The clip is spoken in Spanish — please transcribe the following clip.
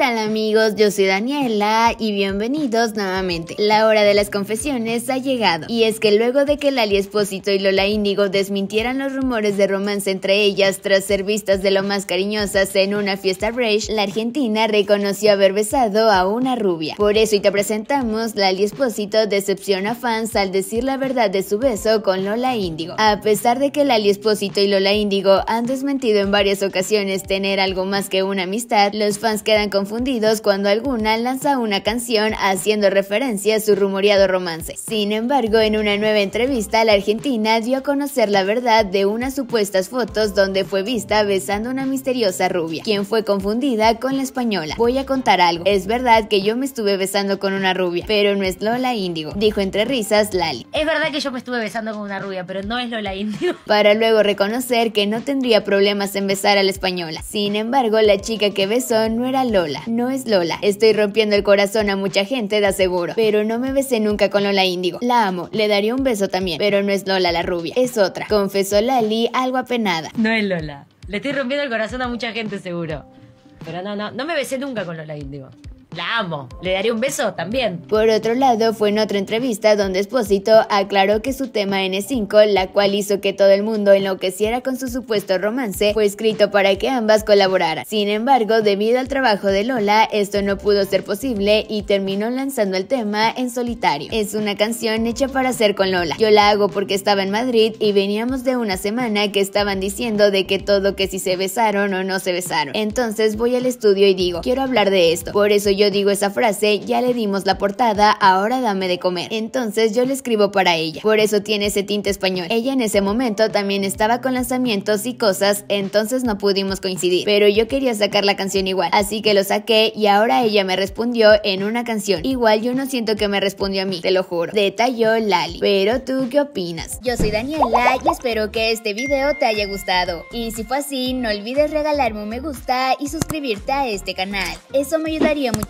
tal amigos? Yo soy Daniela y bienvenidos nuevamente. La hora de las confesiones ha llegado. Y es que luego de que Lali Espósito y Lola Índigo desmintieran los rumores de romance entre ellas tras ser vistas de lo más cariñosas en una fiesta rage, la argentina reconoció haber besado a una rubia. Por eso y te presentamos, Lali Espósito decepciona a fans al decir la verdad de su beso con Lola Índigo. A pesar de que Lali Espósito y Lola Índigo han desmentido en varias ocasiones tener algo más que una amistad, los fans quedan confundidos cuando alguna lanza una canción haciendo referencia a su rumoreado romance. Sin embargo, en una nueva entrevista, la argentina dio a conocer la verdad de unas supuestas fotos donde fue vista besando a una misteriosa rubia, quien fue confundida con la española. Voy a contar algo. Es verdad que yo me estuve besando con una rubia, pero no es Lola Índigo, dijo entre risas Lali. Es verdad que yo me estuve besando con una rubia, pero no es Lola Índigo. Para luego reconocer que no tendría problemas en besar a la española. Sin embargo, la chica que besó no era Lola, no es Lola. Estoy rompiendo el corazón a mucha gente, da seguro. Pero no me besé nunca con Lola Índigo. La amo, le daría un beso también. Pero no es Lola la rubia. Es otra. Confesó Lali algo apenada. No es Lola. Le estoy rompiendo el corazón a mucha gente, seguro. Pero no, no, no me besé nunca con Lola Índigo amo. Le daré un beso también. Por otro lado, fue en otra entrevista donde Espósito aclaró que su tema N5, la cual hizo que todo el mundo enloqueciera con su supuesto romance, fue escrito para que ambas colaboraran. Sin embargo, debido al trabajo de Lola, esto no pudo ser posible y terminó lanzando el tema en solitario. Es una canción hecha para hacer con Lola. Yo la hago porque estaba en Madrid y veníamos de una semana que estaban diciendo de que todo que si se besaron o no se besaron. Entonces voy al estudio y digo, quiero hablar de esto. Por eso yo digo esa frase, ya le dimos la portada, ahora dame de comer. Entonces yo le escribo para ella. Por eso tiene ese tinte español. Ella en ese momento también estaba con lanzamientos y cosas, entonces no pudimos coincidir. Pero yo quería sacar la canción igual, así que lo saqué y ahora ella me respondió en una canción. Igual yo no siento que me respondió a mí, te lo juro. Detalló Lali. Pero tú qué opinas? Yo soy Daniela y espero que este video te haya gustado. Y si fue así, no olvides regalarme un me gusta y suscribirte a este canal. Eso me ayudaría mucho